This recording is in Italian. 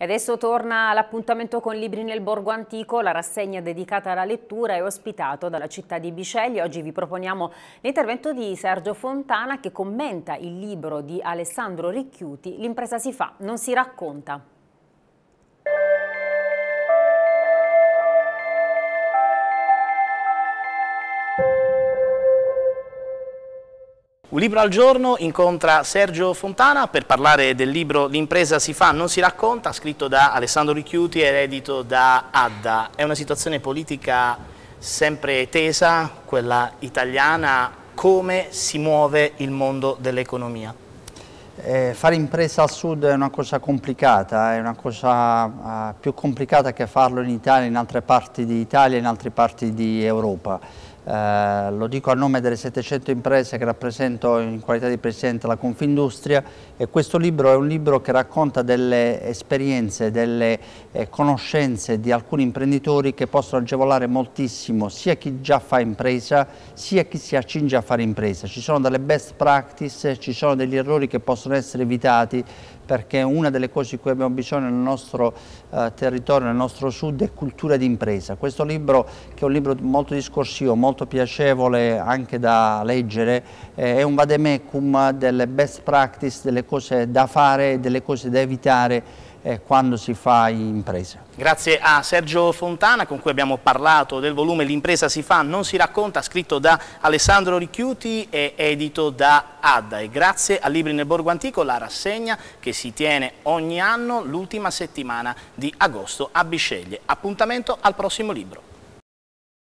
E adesso torna l'appuntamento con Libri nel Borgo Antico, la rassegna dedicata alla lettura e ospitato dalla città di Biceglie. Oggi vi proponiamo l'intervento di Sergio Fontana che commenta il libro di Alessandro Ricchiuti, L'impresa si fa, non si racconta. Un libro al giorno incontra Sergio Fontana per parlare del libro L'impresa si fa, non si racconta, scritto da Alessandro Ricchiuti e edito da Adda. È una situazione politica sempre tesa, quella italiana, come si muove il mondo dell'economia? Eh, fare impresa al sud è una cosa complicata, è una cosa uh, più complicata che farlo in Italia, in altre parti d'Italia, e in altre parti di eh, lo dico a nome delle 700 imprese che rappresento in qualità di Presidente della Confindustria e questo libro è un libro che racconta delle esperienze, delle eh, conoscenze di alcuni imprenditori che possono agevolare moltissimo sia chi già fa impresa sia chi si accinge a fare impresa. Ci sono delle best practice, ci sono degli errori che possono essere evitati perché una delle cose di cui abbiamo bisogno nel nostro eh, territorio, nel nostro sud è cultura di impresa. Questo libro che è un libro molto discorsivo, molto molto piacevole anche da leggere, eh, è un vademecum delle best practice, delle cose da fare delle cose da evitare eh, quando si fa impresa. Grazie a Sergio Fontana con cui abbiamo parlato del volume L'impresa si fa, non si racconta, scritto da Alessandro Ricchiuti e edito da Adda. E grazie a Libri nel Borgo Antico, la rassegna che si tiene ogni anno l'ultima settimana di agosto a Bisceglie. Appuntamento al prossimo libro.